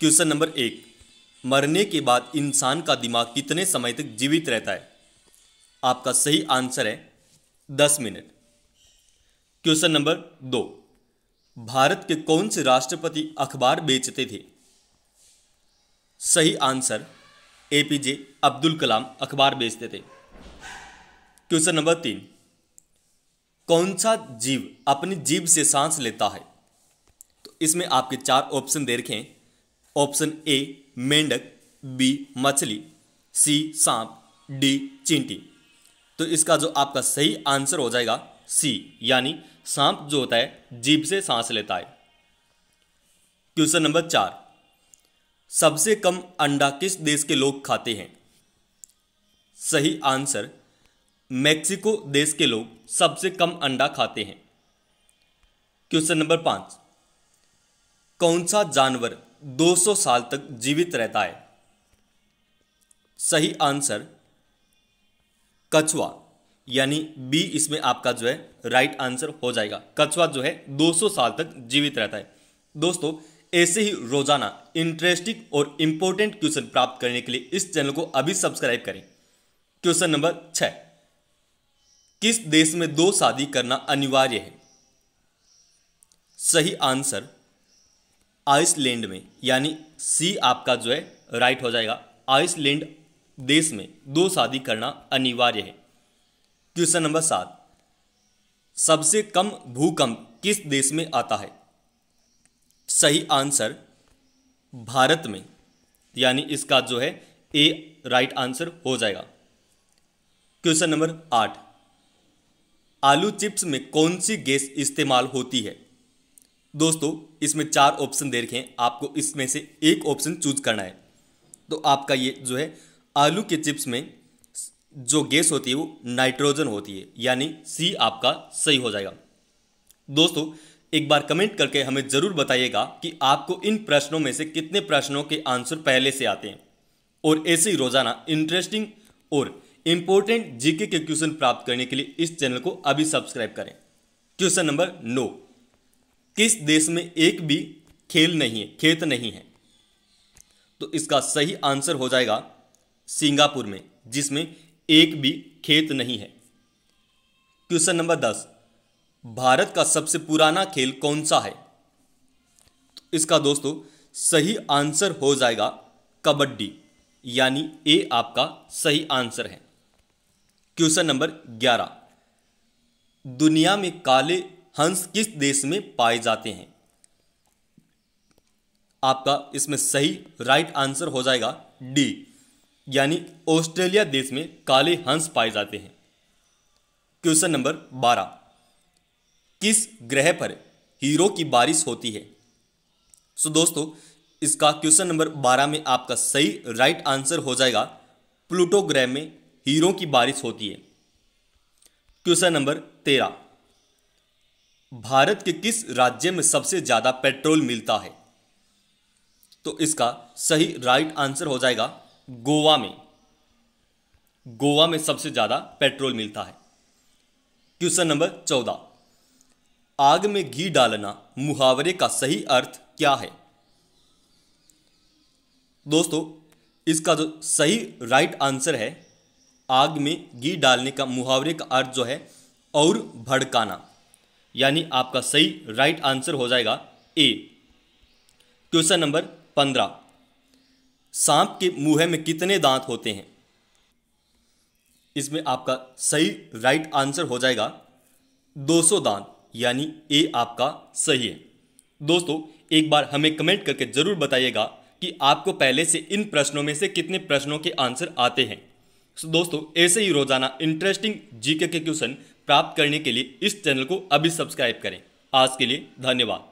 question number एक मरने के बाद इंसान का दिमाग कितने समय तक जीवित रहता है आपका सही आंसर है दस मिनट क्वेश्चन नंबर दो भारत के कौन से राष्ट्रपति अखबार बेचते थे सही आंसर एपीजे अब्दुल कलाम अखबार बेचते थे क्वेश्चन नंबर तीन कौन सा जीव अपनी जीव से सांस लेता है तो इसमें आपके चार ऑप्शन दे रखे हैं ऑप्शन ए मेंढक बी मछली सी सांप डी चींटी तो इसका जो आपका सही आंसर हो जाएगा सी यानी सांप जो होता है जीभ से सांस लेता है क्वेश्चन नंबर चार सबसे कम अंडा किस देश के लोग खाते हैं सही आंसर मेक्सिको देश के लोग सबसे कम अंडा खाते हैं क्वेश्चन नंबर पांच कौन सा जानवर 200 साल तक जीवित रहता है सही आंसर कछुआ यानी बी इसमें आपका जो है राइट आंसर हो जाएगा कछुआ जो है 200 साल तक जीवित रहता है दोस्तों ऐसे ही रोजाना इंटरेस्टिंग और इंपॉर्टेंट क्वेश्चन प्राप्त करने के लिए इस चैनल को अभी सब्सक्राइब करें क्वेश्चन नंबर छ किस देश में दो शादी करना अनिवार्य है सही आंसर आइसलैंड में यानी सी आपका जो है राइट हो जाएगा आइसलैंड देश में दो शादी करना अनिवार्य है क्वेश्चन नंबर सात सबसे कम भूकंप किस देश में आता है सही आंसर भारत में यानी इसका जो है ए राइट आंसर हो जाएगा क्वेश्चन नंबर आठ आलू चिप्स में कौन सी गैस इस्तेमाल होती है दोस्तों इसमें चार ऑप्शन दे रखे हैं आपको इसमें से एक ऑप्शन चूज करना है तो आपका ये जो है आलू के चिप्स में जो गैस होती है वो नाइट्रोजन होती है यानी सी आपका सही हो जाएगा दोस्तों एक बार कमेंट करके हमें ज़रूर बताइएगा कि आपको इन प्रश्नों में से कितने प्रश्नों के आंसर पहले से आते हैं और ऐसे ही रोज़ाना इंटरेस्टिंग और इम्पोर्टेंट जीके के क्वेश्चन प्राप्त करने के लिए इस चैनल को अभी सब्सक्राइब करें क्वेश्चन नंबर नौ किस देश में एक भी खेल नहीं है खेत नहीं है तो इसका सही आंसर हो जाएगा सिंगापुर में जिसमें एक भी खेत नहीं है क्वेश्चन नंबर दस भारत का सबसे पुराना खेल कौन सा है तो इसका दोस्तों सही आंसर हो जाएगा कबड्डी यानी ए आपका सही आंसर है क्वेश्चन नंबर ग्यारह दुनिया में काले हंस किस देश में पाए जाते हैं आपका इसमें सही राइट आंसर हो जाएगा डी यानी ऑस्ट्रेलिया देश में काले हंस पाए जाते हैं क्वेश्चन नंबर बारह किस ग्रह पर हीरो की बारिश होती है सो दोस्तों इसका क्वेश्चन नंबर बारह में आपका सही राइट आंसर हो जाएगा प्लूटो ग्रह में हीरो की बारिश होती है क्वेश्चन नंबर तेरह भारत के किस राज्य में सबसे ज़्यादा पेट्रोल मिलता है तो इसका सही राइट आंसर हो जाएगा गोवा में गोवा में सबसे ज़्यादा पेट्रोल मिलता है क्वेश्चन नंबर चौदह आग में घी डालना मुहावरे का सही अर्थ क्या है दोस्तों इसका जो सही राइट आंसर है आग में घी डालने का मुहावरे का अर्थ जो है और भड़काना यानी आपका सही राइट आंसर हो जाएगा ए क्वेश्चन नंबर पंद्रह सांप के मुंह में कितने दांत होते हैं इसमें आपका सही राइट आंसर हो जाएगा 200 दांत यानी ए आपका सही है दोस्तों एक बार हमें कमेंट करके ज़रूर बताइएगा कि आपको पहले से इन प्रश्नों में से कितने प्रश्नों के आंसर आते हैं दोस्तों ऐसे ही रोज़ाना इंटरेस्टिंग जीके के क्वेश्चन प्राप्त करने के लिए इस चैनल को अभी सब्सक्राइब करें आज के लिए धन्यवाद